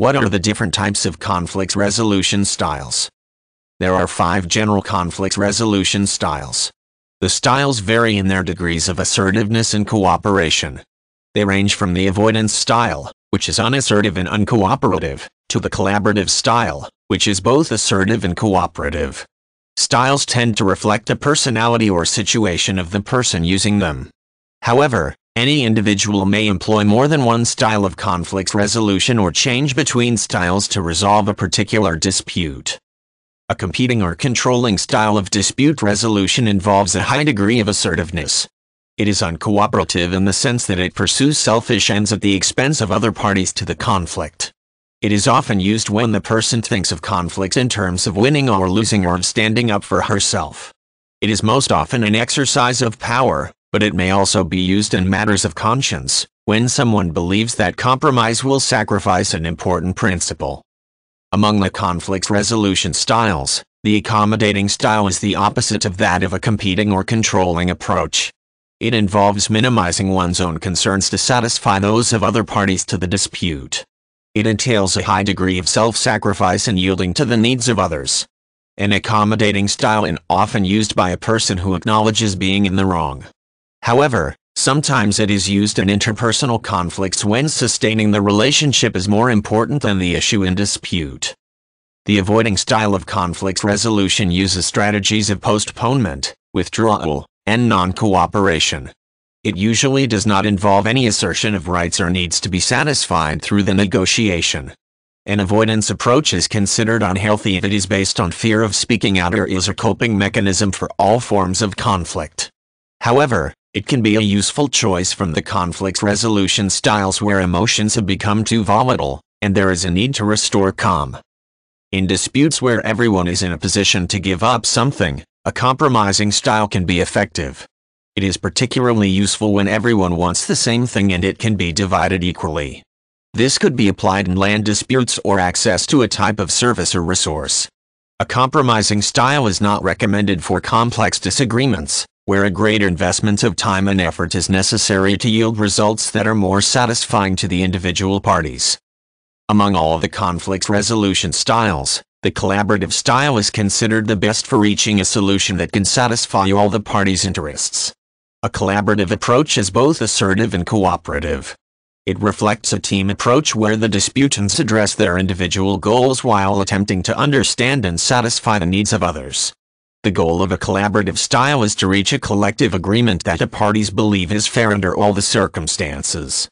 What are the different types of conflict resolution styles? There are five general conflict resolution styles. The styles vary in their degrees of assertiveness and cooperation. They range from the avoidance style, which is unassertive and uncooperative, to the collaborative style, which is both assertive and cooperative. Styles tend to reflect the personality or situation of the person using them. However, any individual may employ more than one style of conflict resolution or change between styles to resolve a particular dispute. A competing or controlling style of dispute resolution involves a high degree of assertiveness. It is uncooperative in the sense that it pursues selfish ends at the expense of other parties to the conflict. It is often used when the person thinks of conflicts in terms of winning or losing or standing up for herself. It is most often an exercise of power, but it may also be used in matters of conscience, when someone believes that compromise will sacrifice an important principle. Among the conflict resolution styles, the accommodating style is the opposite of that of a competing or controlling approach. It involves minimizing one's own concerns to satisfy those of other parties to the dispute. It entails a high degree of self-sacrifice and yielding to the needs of others. An accommodating style is often used by a person who acknowledges being in the wrong. However, sometimes it is used in interpersonal conflicts when sustaining the relationship is more important than the issue in dispute. The avoiding style of conflict resolution uses strategies of postponement, withdrawal, and non-cooperation. It usually does not involve any assertion of rights or needs to be satisfied through the negotiation. An avoidance approach is considered unhealthy if it is based on fear of speaking out or is a coping mechanism for all forms of conflict. However, it can be a useful choice from the conflict resolution styles where emotions have become too volatile, and there is a need to restore calm. In disputes where everyone is in a position to give up something, a compromising style can be effective. It is particularly useful when everyone wants the same thing and it can be divided equally. This could be applied in land disputes or access to a type of service or resource. A compromising style is not recommended for complex disagreements, where a greater investment of time and effort is necessary to yield results that are more satisfying to the individual parties. Among all the conflict resolution styles, the collaborative style is considered the best for reaching a solution that can satisfy all the parties' interests. A collaborative approach is both assertive and cooperative. It reflects a team approach where the disputants address their individual goals while attempting to understand and satisfy the needs of others. The goal of a collaborative style is to reach a collective agreement that the parties believe is fair under all the circumstances.